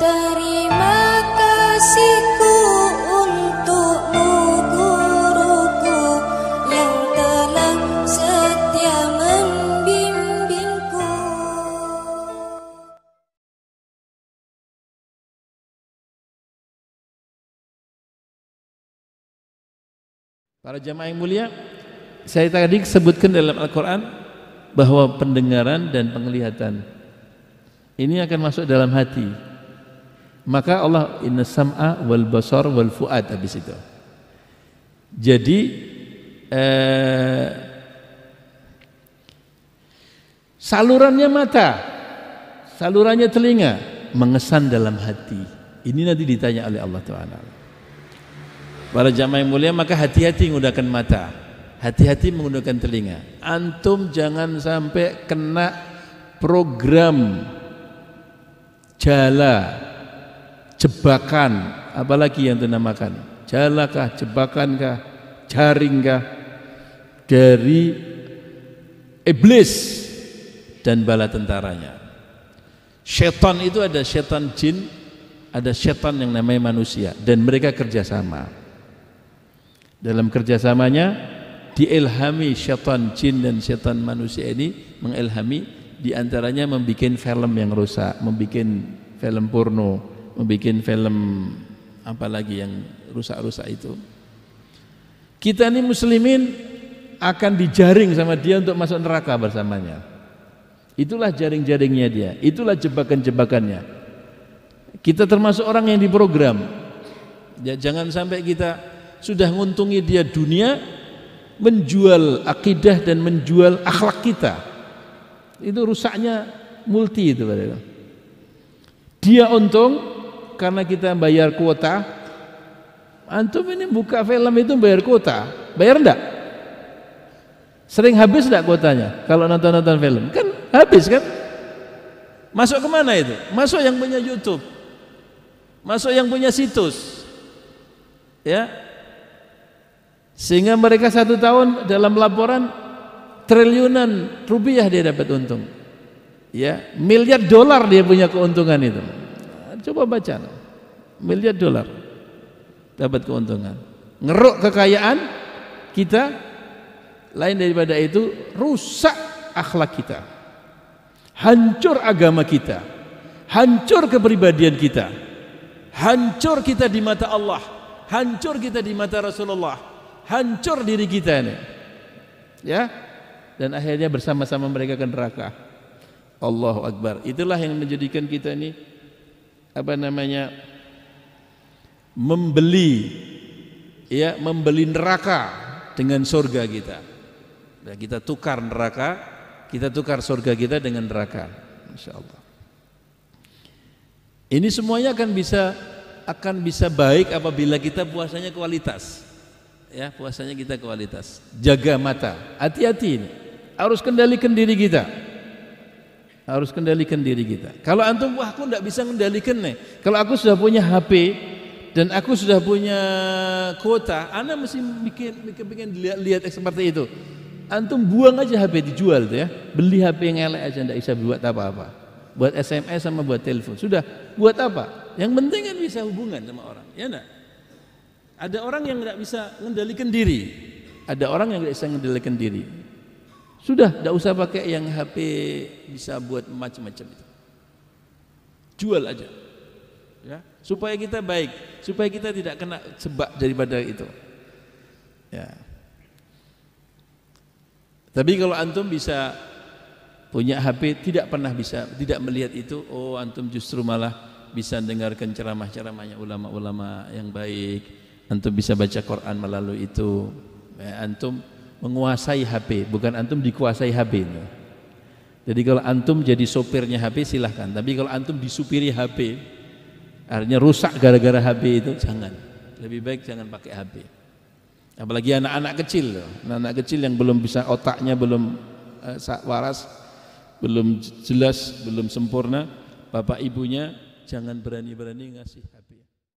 Terima kasihku yang telah setia membimbingku. Para jamaah yang mulia, saya tadi sebutkan dalam Al-Quran bahwa pendengaran dan penglihatan ini akan masuk dalam hati maka Allah inna sam'a wal basar wal fuad habis itu. Jadi eh, salurannya mata, salurannya telinga mengesan dalam hati. Ini nanti ditanya oleh Allah Taala. Para jamaah yang mulia maka hati-hati menggunakan mata, hati-hati menggunakan telinga. Antum jangan sampai kena program jala jebakan, apalagi yang dinamakan jalakah, jebakankah, jaringkah dari iblis dan bala tentaranya. Setan itu ada setan jin, ada setan yang namanya manusia dan mereka kerjasama. Dalam kerjasamanya diilhami setan jin dan setan manusia ini mengilhami diantaranya membuat film yang rusak, membuat film porno, membuat film apalagi yang rusak-rusak itu kita ini muslimin akan dijaring sama dia untuk masuk neraka bersamanya itulah jaring-jaringnya dia itulah jebakan-jebakannya kita termasuk orang yang diprogram ya, jangan sampai kita sudah nguntungi dia dunia menjual akidah dan menjual akhlak kita itu rusaknya multi itu dia untung karena kita bayar kuota antum ini buka film itu bayar kuota bayar enggak sering habis enggak kuotanya kalau nonton-nonton film kan habis kan masuk kemana itu masuk yang punya YouTube masuk yang punya situs ya sehingga mereka satu tahun dalam laporan triliunan rupiah dia dapat untung ya miliar dolar dia punya keuntungan itu Coba baca miliar dolar dapat keuntungan. Ngeruk kekayaan kita lain daripada itu rusak akhlak kita. Hancur agama kita. Hancur kepribadian kita. Hancur kita di mata Allah. Hancur kita di mata Rasulullah. Hancur diri kita ini. Ya. Dan akhirnya bersama-sama mereka ke neraka. Allahu Akbar. Itulah yang menjadikan kita ini apa namanya membeli ya membeli neraka dengan surga kita. Nah, kita tukar neraka, kita tukar surga kita dengan neraka. Masya Allah. Ini semuanya akan bisa akan bisa baik apabila kita puasanya kualitas. Ya, puasanya kita kualitas. Jaga mata. Hati-hati ini. Harus kendalikan diri kita harus kendalikan diri kita. Kalau antum wah aku tidak bisa kendalikan nih. Kalau aku sudah punya HP dan aku sudah punya kuota, anda mesti bikin bikin, bikin lihat, lihat seperti itu. Antum buang aja HP dijual tuh ya. Beli HP yang elek aja tidak bisa buat apa-apa. Buat SMS sama buat telepon. Sudah buat apa? Yang penting kan bisa hubungan sama orang. Ya enggak? Ada orang yang tidak bisa mengendalikan diri. Ada orang yang tidak bisa mengendalikan diri. Sudah, tidak usah pakai yang HP bisa buat macam-macam itu. Jual aja. Ya, supaya kita baik, supaya kita tidak kena sebab daripada itu. Ya. Tapi kalau antum bisa punya HP tidak pernah bisa tidak melihat itu, oh antum justru malah bisa dengarkan ceramah-ceramahnya ulama-ulama yang baik. Antum bisa baca Quran melalui itu. Ya, antum menguasai HP, bukan antum dikuasai HP. Jadi kalau antum jadi sopirnya HP silahkan, tapi kalau antum disupiri HP, artinya rusak gara-gara HP itu jangan. Lebih baik jangan pakai HP. Apalagi anak-anak kecil, anak-anak kecil yang belum bisa otaknya belum eh, waras, belum jelas, belum sempurna, bapak ibunya jangan berani-berani ngasih